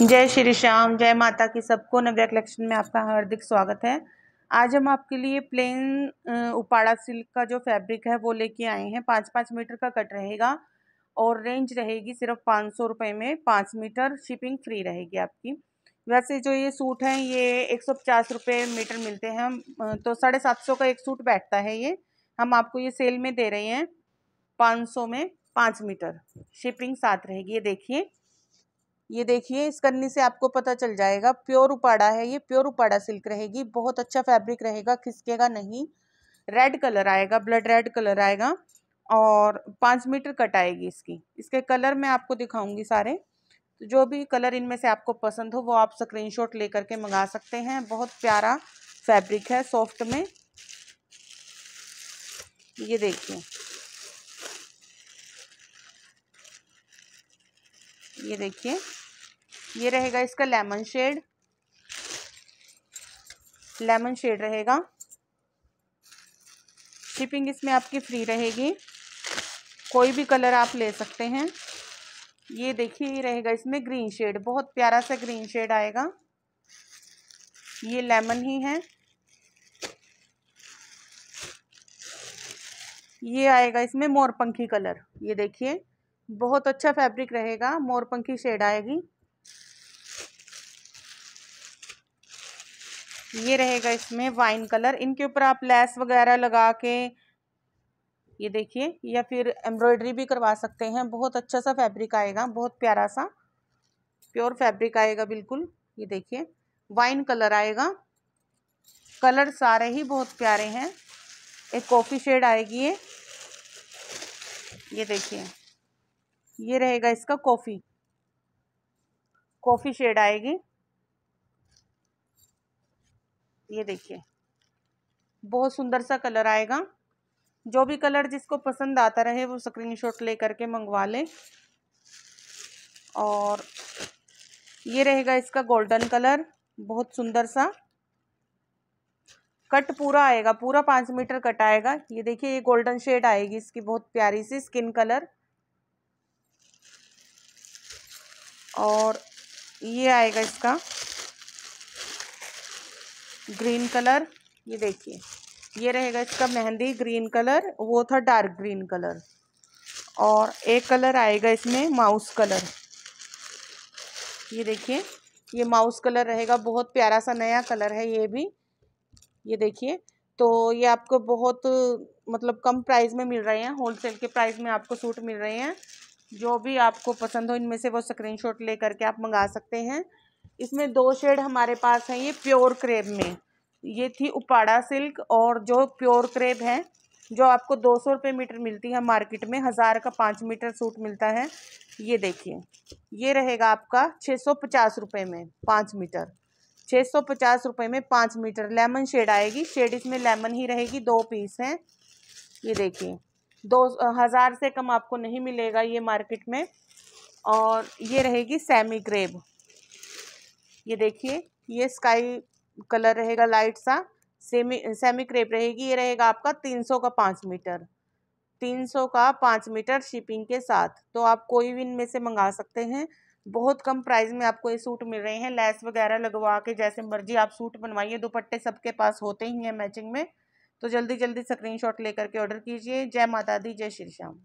जय श्री श्याम जय माता की सबको नव्य कलेक्शन में आपका हार्दिक स्वागत है आज हम आपके लिए प्लेन उपाड़ा सिल्क का जो फैब्रिक है वो लेके आए हैं पाँच पाँच मीटर का कट रहेगा और रेंज रहेगी सिर्फ पाँच सौ रुपये में पाँच मीटर शिपिंग फ्री रहेगी आपकी वैसे जो ये सूट हैं ये एक सौ पचास रुपये मीटर मिलते हैं तो साढ़े सात सौ का एक सूट बैठता है ये हम आपको ये सेल में दे रहे हैं पाँच सौ में पाँच मीटर शिपिंग साथ रहेगी ये देखिए ये देखिए इस कन्नी से आपको पता चल जाएगा प्योर उपाड़ा है ये प्योर उपाड़ा सिल्क रहेगी बहुत अच्छा फैब्रिक रहेगा खिसकेगा नहीं रेड कलर आएगा ब्लड रेड कलर आएगा और पाँच मीटर कट आएगी इसकी इसके कलर मैं आपको दिखाऊंगी सारे तो जो भी कलर इनमें से आपको पसंद हो वो आप शॉट लेकर के मंगा सकते हैं बहुत प्यारा फैब्रिक है सॉफ्ट में ये देखिए ये देखिए ये रहेगा इसका लेमन शेड लेमन शेड रहेगा शिपिंग इसमें आपकी फ्री रहेगी कोई भी कलर आप ले सकते हैं ये देखिए ये रहेगा इसमें ग्रीन शेड बहुत प्यारा सा ग्रीन शेड आएगा ये लेमन ही है ये आएगा इसमें मोरपंखी कलर ये देखिए बहुत अच्छा फैब्रिक रहेगा मोरपंखी शेड आएगी ये रहेगा इसमें वाइन कलर इनके ऊपर आप लेस वगैरह लगा के ये देखिए या फिर एम्ब्रॉयडरी भी करवा सकते हैं बहुत अच्छा सा फैब्रिक आएगा बहुत प्यारा सा प्योर फैब्रिक आएगा बिल्कुल ये देखिए वाइन कलर आएगा कलर सारे ही बहुत प्यारे हैं एक कॉफ़ी शेड आएगी ये ये देखिए ये रहेगा इसका कॉफ़ी कॉफ़ी शेड आएगी ये देखिए बहुत सुंदर सा कलर आएगा जो भी कलर जिसको पसंद आता रहे वो स्क्रीनशॉट ले करके मंगवा लें और ये रहेगा इसका गोल्डन कलर बहुत सुंदर सा कट पूरा आएगा पूरा पाँच मीटर कट आएगा ये देखिए ये गोल्डन शेड आएगी इसकी बहुत प्यारी सी स्किन कलर और ये आएगा इसका ग्रीन कलर ये देखिए ये रहेगा इसका मेहंदी ग्रीन कलर वो था डार्क ग्रीन कलर और एक कलर आएगा इसमें माउस कलर ये देखिए ये माउस कलर रहेगा बहुत प्यारा सा नया कलर है ये भी ये देखिए तो ये आपको बहुत मतलब कम प्राइस में मिल रहे हैं होलसेल के प्राइस में आपको सूट मिल रहे हैं जो भी आपको पसंद हो इनमें से वो स्क्रीनशॉट ले करके आप मंगा सकते हैं इसमें दो शेड हमारे पास हैं ये प्योर क्रेब में ये थी उपाड़ा सिल्क और जो प्योर क्रेब है जो आपको दो सौ रुपये मीटर मिलती है मार्केट में हज़ार का पाँच मीटर सूट मिलता है ये देखिए ये रहेगा आपका छः सौ पचास रुपये में पाँच मीटर छः सौ पचास रुपये में पाँच मीटर लेमन शेड आएगी शेड इसमें लेमन ही रहेगी दो पीस हैं ये देखिए दो हज़ार से कम आपको नहीं मिलेगा ये मार्केट में और ये रहेगी सेमी ग्रेब ये देखिए ये स्काई कलर रहेगा लाइट सा सेमी सेमी क्रेप रहेगी ये रहेगा आपका तीन सौ का पाँच मीटर तीन सौ का पाँच मीटर शिपिंग के साथ तो आप कोई भी इनमें से मंगा सकते हैं बहुत कम प्राइस में आपको ये सूट मिल रहे हैं लेस वगैरह लगवा के जैसे मर्जी आप सूट बनवाइए दुपट्टे सबके पास होते ही हैं मैचिंग में तो जल्दी जल्दी स्क्रीनशॉट लेकर के ऑर्डर कीजिए जय माता दी जय श्री श्याम